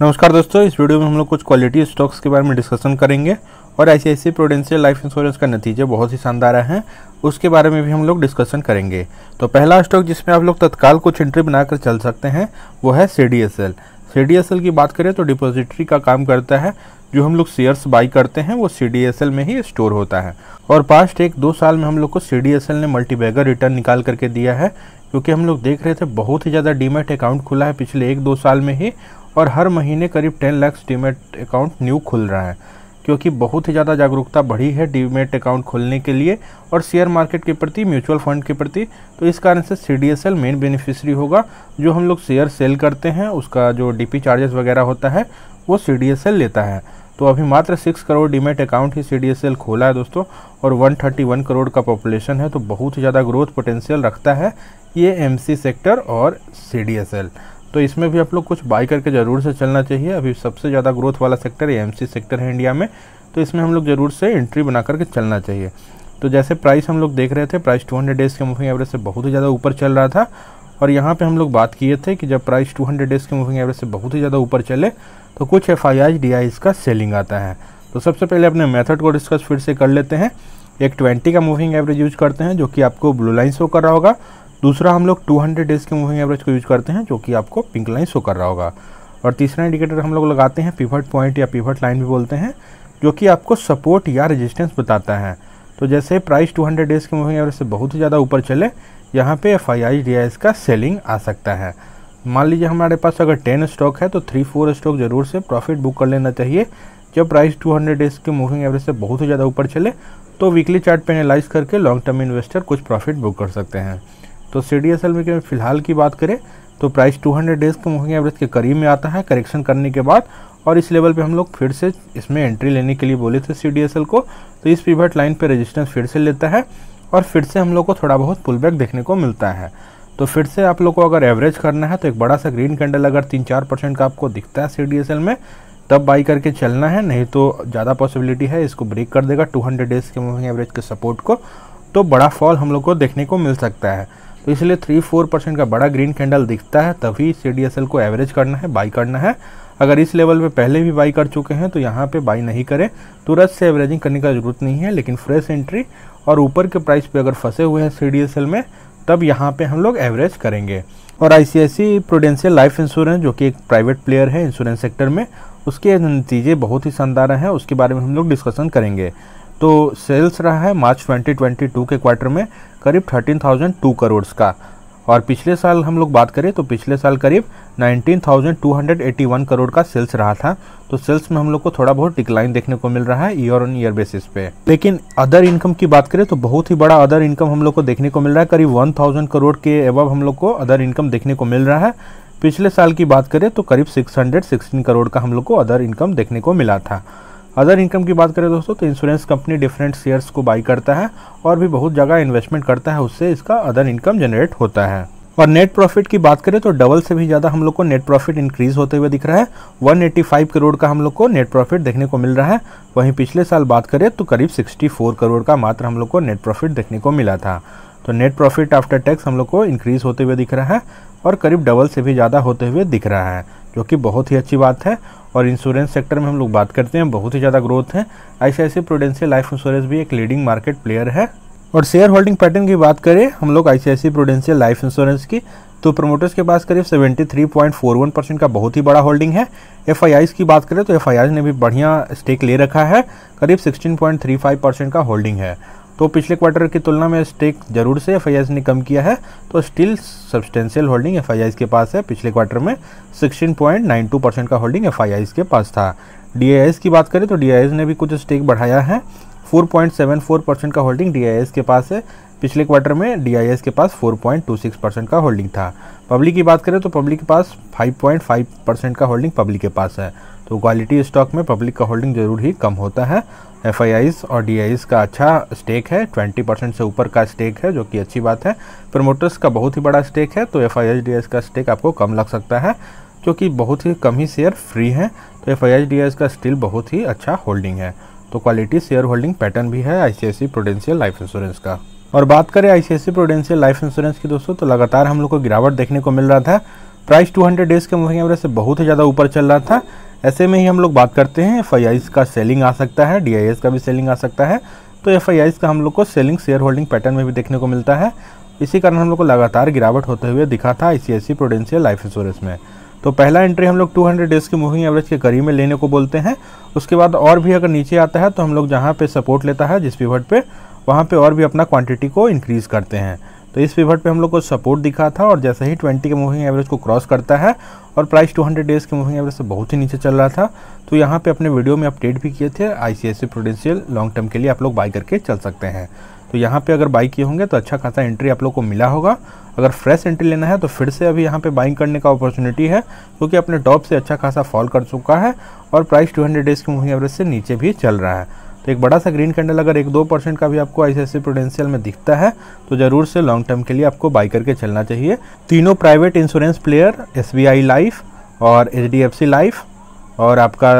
नमस्कार दोस्तों इस वीडियो में हम लोग कुछ क्वालिटी स्टॉक्स के बारे में डिस्कशन करेंगे और ऐसे ऐसे प्रोडेंशियल लाइफ इंश्योरेंस का नतीजे बहुत ही शानदार हैं उसके बारे में भी हम लोग डिस्कशन करेंगे तो पहला स्टॉक जिसमें आप लोग तत्काल कुछ एंट्री बनाकर चल सकते हैं वो है C D S L C D S L की बात करें तो डिपोजिटरी का काम करता है जो हम लोग शेयर्स बाई करते हैं वो सी डी एस एल में ही स्टोर होता है और पास्ट एक दो साल में हम लोग को सी डी एस एल ने मल्टीबैगर रिटर्न निकाल करके दिया है क्योंकि हम लोग देख रहे थे बहुत ही ज़्यादा डीमेट अकाउंट खुला है पिछले एक दो साल में ही और हर महीने करीब ten lakhs demat account new खुल रहा है क्योंकि बहुत ही ज़्यादा जागरूकता बढ़ी है डीमेट अकाउंट खोलने के लिए और शेयर मार्केट के प्रति म्यूचुअल फंड के प्रति तो इस कारण से C D S L main beneficiary होगा जो हम लोग शेयर सेल करते हैं उसका जो डी पी चार्जेस वगैरह होता है वो सी डी एस एल लेता है तो अभी मात्र सिक्स करोड़ डीमेट अकाउंट ही सी डी एस एल खोला है दोस्तों और वन थर्टी वन करोड़ का पॉपुलेशन है तो बहुत ही ज़्यादा ग्रोथ पोटेंशियल रखता है ये एम सी सेक्टर और सी डी एस एल तो इसमें भी आप लोग कुछ बाई करके ज़रूर से चलना चाहिए अभी सबसे ज़्यादा ग्रोथ वाला सेक्टर ए सेक्टर है इंडिया में तो इसमें हम लोग ज़रूर से एंट्री बना करके चलना चाहिए तो जैसे प्राइस हम लोग देख रहे थे प्राइस 200 डेज़ के मूविंग एवरेज से बहुत ही ज़्यादा ऊपर चल रहा था और यहाँ पे हम लोग बात किए थे कि जब प्राइस 200 डेज़ के मूविंग एवरेज से बहुत ही ज़्यादा ऊपर चले तो कुछ एफ आई का सेलिंग आता है तो सबसे पहले अपने मेथड को डिस्कस फिर से कर लेते हैं एक ट्वेंटी का मूविंग एवरेज यूज करते हैं जो कि आपको ब्लू लाइन शो कर रहा होगा दूसरा हम लोग 200 डेज़ के मूविंग एवरेज को यूज़ करते हैं जो कि आपको पिंक लाइन शो कर रहा होगा और तीसरा इंडिकेटर हम लोग लगाते हैं पिवट पॉइंट या पिवट लाइन भी बोलते हैं जो कि आपको सपोर्ट या रेजिस्टेंस बताता है तो जैसे प्राइस 200 डेज़ के मूविंग एवरेज से बहुत ही ज़्यादा ऊपर चले यहाँ पे एफ आई का सेलिंग आ सकता है मान लीजिए हमारे पास अगर टेन स्टॉक है तो थ्री फोर स्टॉक ज़रूर से प्रॉफिट बुक कर लेना चाहिए जब प्राइस 200 डेज़ के मूविंग एवरेज से बहुत ही ज़्यादा ऊपर चले तो वीकली चार्ट पे एनालाइज करके लॉन्ग टर्म इन्वेस्टर कुछ प्रॉफिट बुक कर सकते हैं तो सी डी एस एल में फ़िलहाल की बात करें तो प्राइस 200 डेज़ के मूविंग एवरेज के करीब में आता है करेक्शन करने के बाद और इस लेवल पे हम लोग फिर से इसमें एंट्री लेने के लिए बोले थे सी को तो इस पीवर्ट लाइन पे रेजिस्टेंस फिर से लेता है और फिर से हम लोग को थोड़ा बहुत पुल बैक देखने को मिलता है तो फिर से आप लोग को अगर एवरेज करना है तो एक बड़ा सा ग्रीन कैंडल अगर तीन चार परसेंट का आपको दिखता है सी में तब बाई करके चलना है नहीं तो ज़्यादा पॉसिबिलिटी है इसको ब्रेक कर देगा टू डेज़ के मूविंग एवरेज के सपोर्ट को तो बड़ा फॉल हम लोग को देखने को मिल सकता है तो इसलिए थ्री फोर परसेंट का बड़ा ग्रीन कैंडल दिखता है तभी सी को एवरेज करना है बाई करना है अगर इस लेवल पे पहले भी बाई कर चुके हैं तो यहाँ पे बाई नहीं करें तुरंत से एवरेजिंग करने का ज़रूरत नहीं है लेकिन फ्रेश एंट्री और ऊपर के प्राइस पे अगर फंसे हुए हैं सी में तब यहाँ पे हम लोग एवरेज करेंगे और I C prudential life insurance जो कि एक प्राइवेट प्लेयर है इंश्योरेंस सेक्टर में उसके नतीजे बहुत ही शानदार हैं उसके बारे में हम लोग डिस्कशन करेंगे तो सेल्स रहा है मार्च 2022 के क्वार्टर में करीब 13,002 करोड़ का और पिछले साल हम लोग बात करें तो पिछले साल करीब 19,281 करोड़ का सेल्स रहा था तो सेल्स में हम लोग को थोड़ा बहुत डिक्लाइन देखने को मिल रहा है ईयर ऑन ईयर बेसिस पे लेकिन अदर इनकम की बात करें तो बहुत ही बड़ा अदर इनकम हम लोग को देखने को मिल रहा है करीब 1,000 करोड़ के एवब हम लोग को अदर इनकम देखने को मिल रहा है पिछले साल की बात करें तो करीब सिक्स करोड़ का हम लोग को अदर इनकम देखने को मिला था अदर इनकम की बात करें दोस्तों तो इंश्योरेंस कंपनी डिफरेंट शेयर्स को बाई करता है और भी बहुत जगह इन्वेस्टमेंट करता है उससे इसका अदर इनकम जनरेट होता है और नेट प्रॉफिट की बात करें तो डबल से भी ज़्यादा हम लोग को नेट प्रॉफिट इंक्रीज होते हुए दिख रहा है 185 करोड़ का हम लोग को नेट प्रॉफिट देखने को मिल रहा है वहीं पिछले साल बात करें तो करीब 64 करोड़ का मात्र हम लोग को नेट प्रॉफिट देखने को मिला था तो नेट प्रॉफिट आफ्टर टैक्स हम लोग को इंक्रीज होते हुए दिख रहा है और करीब डबल से भी ज़्यादा होते हुए दिख रहा है जो कि बहुत ही अच्छी बात है और इंश्योरेंस सेक्टर में हम लोग बात करते हैं बहुत ही ज़्यादा ग्रोथ है आई प्रोडेंशियल लाइफ इंश्योरेंस भी एक लीडिंग मार्केट प्लेयर है और शेयर होल्डिंग पैटर्न की बात करें हम लोग आई प्रोडेंशियल लाइफ इंश्योरेंस की तो प्रमोटर्स के पास करीब 73.41 परसेंट का बहुत ही बड़ा होल्डिंग है एफ की बात करें तो एफ ने भी बढ़िया स्टेक ले रखा है करीब 16.35 परसेंट का होल्डिंग है तो पिछले क्वार्टर की तुलना में स्टेक जरूर से एफ ने कम किया है तो स्टिल सब्सटेंशियल होल्डिंग एफ के पास है पिछले क्वार्टर में 16.92 परसेंट का होल्डिंग एफ के पास था डी की बात करें तो डी ने भी कुछ स्टेक बढ़ाया है 4.74 परसेंट का होल्डिंग डी के पास है पिछले क्वार्टर में डी के पास 4.26 परसेंट का होल्डिंग था पब्लिक की बात करें तो पब्लिक के पास 5.5 परसेंट का होल्डिंग पब्लिक के पास है तो क्वालिटी स्टॉक में पब्लिक का होल्डिंग जरूर ही कम होता है एफ और डी का अच्छा स्टेक है 20 परसेंट से ऊपर का स्टेक है जो कि अच्छी बात है प्रमोटर्स का बहुत ही बड़ा स्टेक है तो एफ आई का स्टेक आपको कम लग सकता है क्योंकि बहुत ही कम ही शेयर फ्री है तो एफ आई का स्टिल बहुत ही अच्छा होल्डिंग है तो क्वालिटी शेयर होल्डिंग पैटर्न भी है आई प्रोडेंशियल लाइफ इंश्योरेंस का और बात करें आई प्रोडेंशियल लाइफ इंश्योरेंस की दोस्तों तो लगातार हम लोग को गिरावट देखने को मिल रहा था प्राइस 200 डेज के मुहैया से बहुत ही ज़्यादा ऊपर चल रहा था ऐसे में ही हम लोग बात करते हैं एफ का सेलिंग आ सकता है डी का भी सेलिंग आ सकता है तो एफ का हम लोग को सेलिंग शेयर होल्डिंग पैटर्न में भी देखने को मिलता है इसी कारण हम लोग को लगातार गिरावट होते हुए दिखा था I C prudential life insurance में तो पहला एंट्री हम लोग 200 डेज की मूविंग एवरेज के करीब में लेने को बोलते हैं उसके बाद और भी अगर नीचे आता है तो हम लोग जहाँ पे सपोर्ट लेता है जिस पिवट पे वहाँ पे और भी अपना क्वांटिटी को इंक्रीज़ करते हैं तो इस पिवट पे हम लोग को सपोर्ट दिखा था और जैसे ही 20 के मूविंग एवरेज को क्रॉस करता है और प्राइस 200 डेज़ के मूविंग एवरेज से बहुत ही नीचे चल रहा था तो यहाँ पे अपने वीडियो में अपडेट भी किए थे आईसीआईसी प्रोडेंशियल लॉन्ग टर्म के लिए आप लोग बाई करके चल सकते हैं तो यहाँ पे अगर बाई किए होंगे तो अच्छा खासा एंट्री आप लोग को मिला होगा अगर फ्रेश एंट्री लेना है तो फिर से अभी यहाँ पे बाइंग करने का अपॉर्चुनिटी है क्योंकि अपने टॉप से अच्छा खासा फॉल कर चुका है और प्राइस 200 डेज़ के मूविंग एवरेज से नीचे भी चल रहा है तो एक बड़ा सा ग्रीन कैंडल अगर एक दो परसेंट का भी आपको आई प्रोडेंशियल में दिखता है तो ज़रूर से लॉन्ग टर्म के लिए आपको बाई करके चलना चाहिए तीनों private insurance player S life और एच लाइफ और आपका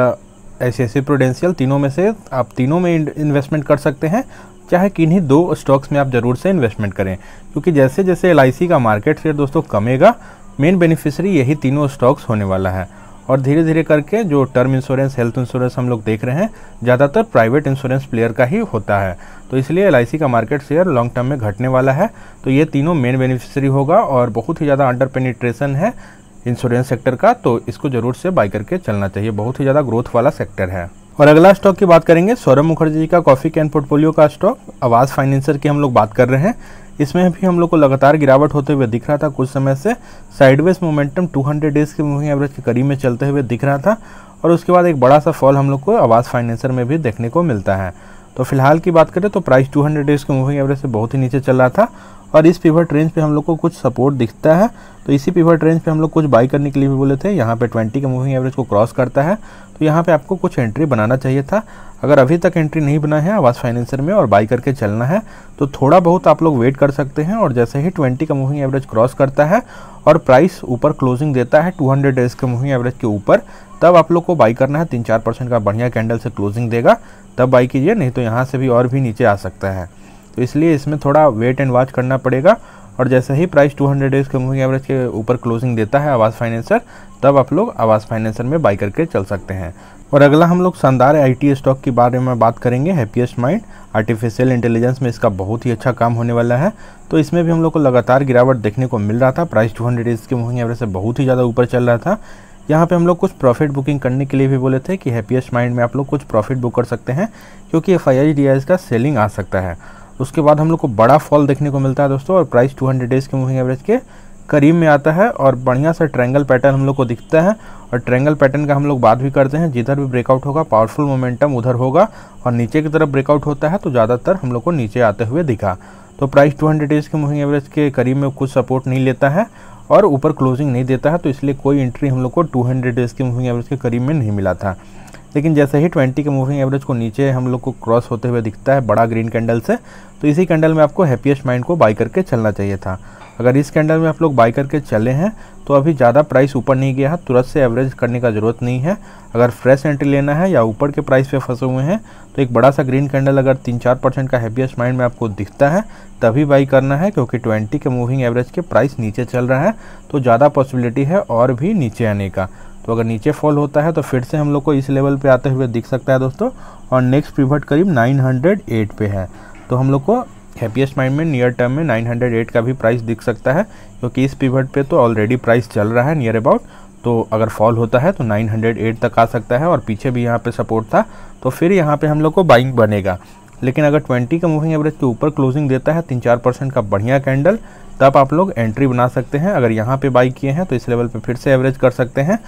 ऐसे ऐसे प्रोडेंशियल तीनों में से आप तीनों में इन्वेस्टमेंट कर सकते हैं चाहे किन्हीं दो स्टॉक्स में आप ज़रूर से इन्वेस्टमेंट करें क्योंकि जैसे जैसे एल का मार्केट शेयर दोस्तों कमेगा मेन बेनिफिशरी यही तीनों स्टॉक्स होने वाला है और धीरे धीरे करके जो टर्म इंश्योरेंस हेल्थ इंश्योरेंस हम लोग देख रहे हैं ज़्यादातर प्राइवेट इंश्योरेंस प्लेयर का ही होता है तो इसलिए एल का मार्केट शेयर लॉन्ग टर्म में घटने वाला है तो ये तीनों मेन बेनिफिशरी होगा और बहुत ही ज़्यादा अंडर पेनिट्रेशन है इंश्योरेंस सेक्टर का तो इसको ज़रूर से बाई करके चलना चाहिए बहुत ही ज़्यादा ग्रोथ वाला सेक्टर है और अगला स्टॉक की बात करेंगे सौरभ मुखर्जी का कॉफ़ी कैन पोर्टफोलियो का स्टॉक आवाज़ फाइनेंसर की हम लोग बात कर रहे हैं इसमें भी हम लोग को लगातार गिरावट होते हुए दिख रहा था कुछ समय से साइडवेज मोमेंटम 200 डेज़ के मूविंग एवरेज के करीब में चलते हुए दिख रहा था और उसके बाद एक बड़ा सा फॉल हम लोग को आवाज़ फाइनेंसर में भी देखने को मिलता है तो फिलहाल की बात करें तो प्राइस 200 डेज के मूविंग एवरेज से बहुत ही नीचे चल रहा था और इस पीवर ट्रेंज पे हम लोग को कुछ सपोर्ट दिखता है तो इसी पीवर ट्रेंज पे हम लोग कुछ बाई करने के लिए भी बोले थे यहाँ पे 20 के मूविंग एवरेज को क्रॉस करता है तो यहाँ पे आपको कुछ एंट्री बनाना चाहिए था अगर अभी तक एंट्री नहीं बना है आवास फाइनेंसर में और बाई करके चलना है तो थोड़ा बहुत आप लोग वेट कर सकते हैं और जैसे ही ट्वेंटी का मूविंग एवरेज क्रॉस करता है और प्राइस ऊपर क्लोजिंग देता है टू डेज के मूविंग एवरेज के ऊपर तब आप लोग को बाई करना है तीन चार परसेंट का बढ़िया कैंडल से क्लोजिंग देगा तब बाई कीजिए नहीं तो यहाँ से भी और भी नीचे आ सकता है तो इसलिए इसमें थोड़ा वेट एंड वॉच करना पड़ेगा और जैसे ही प्राइस 200 डेज के मूविंग एवरेज के ऊपर क्लोजिंग देता है आवाज़ फाइनेंसर तब आप लोग आवाज़ फाइनेंसर में बाई करके चल सकते हैं और अगला हम लोग शानदार आई स्टॉक के बारे में बात करेंगे हैप्पीएस्ट माइंड आर्टिफिशियल इंटेलिजेंस में इसका बहुत ही अच्छा काम होने वाला है तो इसमें भी हम लोग को लगातार गिरावट देखने को मिल रहा था प्राइस हंड्रेड डेज के मूविंग एवरेज से बहुत ही ज़्यादा ऊपर चल रहा था यहाँ पे हम लोग कुछ प्रॉफिट बुकिंग करने के लिए भी बोले थे कि हैप्पीएस्ट माइंड में आप लोग कुछ प्रॉफिट बुक कर सकते हैं क्योंकि एफ आई का सेलिंग आ सकता है उसके बाद हम लोग को बड़ा फॉल देखने को मिलता है दोस्तों और प्राइस 200 डेज़ के मूविंग एवरेज के करीब में आता है और बढ़िया सा ट्रैंगल पैटर्न हम लोग को दिखता है और ट्रैंगल पैटर्न का हम लोग बात भी करते हैं जिधर भी ब्रेकआउट होगा पावरफुल मोमेंटम उधर होगा और नीचे की तरफ ब्रेकआउट होता है तो ज़्यादातर हम लोग को नीचे आते हुए दिखा तो प्राइस 200 डेज़ के मूविंग एवरेज के करीब में कुछ सपोर्ट नहीं लेता है और ऊपर क्लोजिंग नहीं देता है तो इसलिए कोई एंट्री हम लोग को 200 डेज के मूविंग एवरेज के करीब में नहीं मिला था लेकिन जैसे ही ट्वेंटी के मूविंग एवरेज को नीचे हम लोग को क्रॉस होते हुए दिखता है बड़ा ग्रीन कैंडल से तो इसी कैंडल में आपको हैप्पीएस्ट माइंड को बाई करके चलना चाहिए था अगर इस कैंडल में आप लोग बाई करके चले हैं तो अभी ज़्यादा प्राइस ऊपर नहीं गया है तुरंत से एवरेज करने का ज़रूरत नहीं है अगर फ्रेश एंट्री लेना है या ऊपर के प्राइस पे फंसे हुए हैं तो एक बड़ा सा ग्रीन कैंडल अगर तीन चार परसेंट का हैप्पीएस्ट माइंड में आपको दिखता है तभी बाई करना है क्योंकि ट्वेंटी के मूविंग एवरेज के प्राइस नीचे चल रहा है तो ज़्यादा पॉसिबिलिटी है और भी नीचे आने का तो अगर नीचे फॉल होता है तो फिर से हम लोग को इस लेवल पे आते हुए दिख सकता है दोस्तों और नेक्स्ट पिवट करीब 908 पे है तो हम लोग को हैप्पीएस्ट माइंड में नियर टर्म में 908 का भी प्राइस दिख सकता है क्योंकि इस पिवट पे तो ऑलरेडी प्राइस चल रहा है नियर अबाउट तो अगर फॉल होता है तो 908 तक आ सकता है और पीछे भी यहाँ पर सपोर्ट था तो फिर यहाँ पर हम लोग को बाइंग बनेगा लेकिन अगर ट्वेंटी का मूविंग एवरेज के ऊपर क्लोजिंग देता है तीन चार परसेंट का बढ़िया कैंडल तब आप लोग एंट्री बना सकते हैं अगर यहाँ पे बाई किए हैं तो इस लेवल पे फिर से एवरेज कर सकते हैं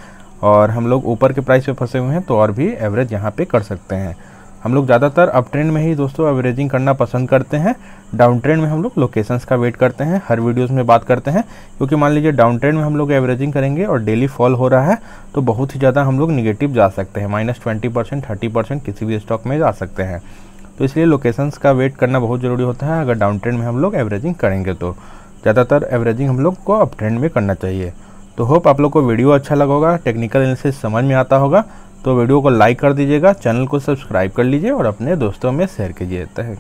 और हम लोग ऊपर के प्राइस पे फंसे हुए हैं तो और भी एवरेज यहाँ पे कर सकते हैं हम लोग ज़्यादातर अप ट्रेंड में ही दोस्तों एवरेजिंग करना पसंद करते हैं डाउन ट्रेंड में हम लोग लोकेशंस का वेट करते हैं हर वीडियोस में बात करते हैं क्योंकि मान लीजिए डाउन ट्रेंड में हम लोग एवरेजिंग करेंगे और डेली फॉल हो रहा है तो बहुत ही ज़्यादा हम लोग निगेटिव जा सकते हैं minus twenty percent thirty percent किसी भी स्टॉक में जा सकते हैं तो इसलिए लोकेशंस का वेट करना बहुत ज़रूरी होता है अगर डाउन ट्रेंड में हम लोग एवरेजिंग करेंगे तो ज़्यादातर एवरेजिंग हम लोग को अप ट्रेंड में करना चाहिए तो होप आप लोग को वीडियो अच्छा लगा होगा टेक्निकल एनालिसिस समझ में आता होगा तो वीडियो को लाइक कर दीजिएगा चैनल को सब्सक्राइब कर लीजिए और अपने दोस्तों में शेयर कीजिए